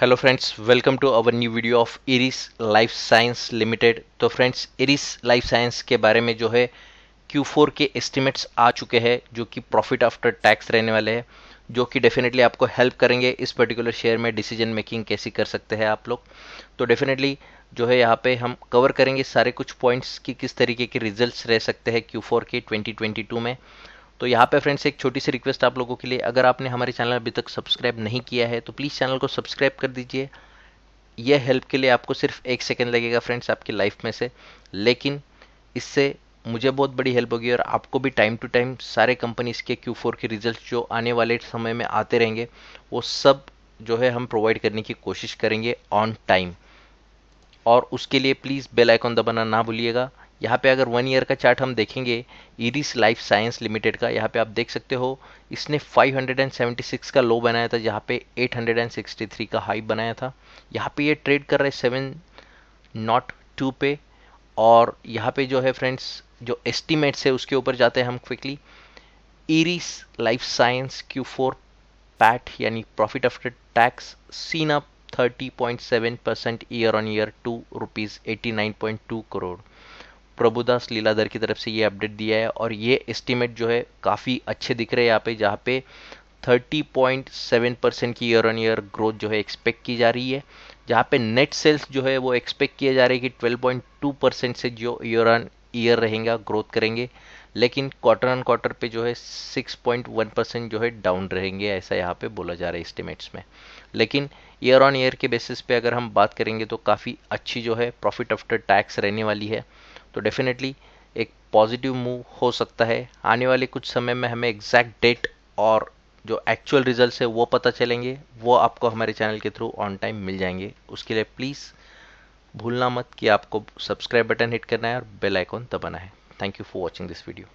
hello friends welcome to our new video of Iris life science limited तो friends Iris life science के बारे में जो है Q4 के एस्टिमेट्स आ चुके हैं जो कि प्रॉफिट आफ्टर टैक्स रहने वाले हैं जो कि डेफिनेटली आपको हेल्प करेंगे इस पर्टिकुलर शेयर में डिसीजन मेकिंग कैसी कर सकते हैं आप लोग तो डेफिनेटली जो है यहाँ पे हम कवर करेंगे सारे कुछ पॉइंट्स कि किस तरीके के रिजल्ट्स रह सकते हैं क्यू के ट्वेंटी में तो यहाँ पे फ्रेंड्स एक छोटी सी रिक्वेस्ट आप लोगों के लिए अगर आपने हमारे चैनल अभी तक सब्सक्राइब नहीं किया है तो प्लीज़ चैनल को सब्सक्राइब कर दीजिए यह हेल्प के लिए आपको सिर्फ एक सेकेंड लगेगा फ्रेंड्स आपकी लाइफ में से लेकिन इससे मुझे बहुत बड़ी हेल्प होगी और आपको भी टाइम टू टाइम सारे कंपनीज़ के क्यू फोर के रिजल्ट जो आने वाले समय में आते रहेंगे वो सब जो है हम प्रोवाइड करने की कोशिश करेंगे ऑन टाइम और उसके लिए प्लीज़ बेल आइकॉन दबाना ना भूलिएगा यहाँ पे अगर वन ईयर का चार्ट हम देखेंगे ईरिस लाइफ साइंस लिमिटेड का यहाँ पे आप देख सकते हो इसने 576 का लो बनाया था यहाँ पे 863 का हाई बनाया था यहाँ पे ये ट्रेड कर रहे सेवन नॉट टू पे और यहाँ पे जो है फ्रेंड्स जो एस्टिमेट्स है उसके ऊपर जाते हैं हम quickly Iris life science Q four PAT यानी profit after tax seen up seven percent year on year two rupees eighty crore Prabhudas Lilladher की तरफ से ये अपडेट दिया है और ये एस्टिमेट जो है काफ़ी अच्छे दिख रहे हैं यहाँ पे जहाँ पे 30.7 परसेंट की ईयर ऑन ईयर ग्रोथ जो है एक्सपेक्ट की जा रही है जहाँ पे नेट सेल्स जो है वो एक्सपेक्ट किया जा रहा है कि 12.2 परसेंट से जो ईयर ऑन ईयर रहेगा ग्रोथ करेंगे लेकिन क्वार्टर ऑन क्वार्टर पे जो है 6.1 परसेंट जो है डाउन रहेंगे ऐसा यहाँ पे बोला जा रहा है एस्टिमेट्स में लेकिन ईयर ऑन ईयर के बेसिस पे अगर हम बात करेंगे तो काफ़ी अच्छी जो है प्रॉफिट आफ्टर टैक्स रहने वाली है तो डेफिनेटली एक पॉजिटिव मूव हो सकता है आने वाले कुछ समय में हमें एग्जैक्ट डेट और जो एक्चुअल रिजल्ट है वो पता चलेंगे वो आपको हमारे चैनल के थ्रू ऑन टाइम मिल जाएंगे उसके लिए प्लीज़ भूलना मत कि आपको सब्सक्राइब बटन हिट करना है और बेल आइकॉन दबाना है thank you for watching this video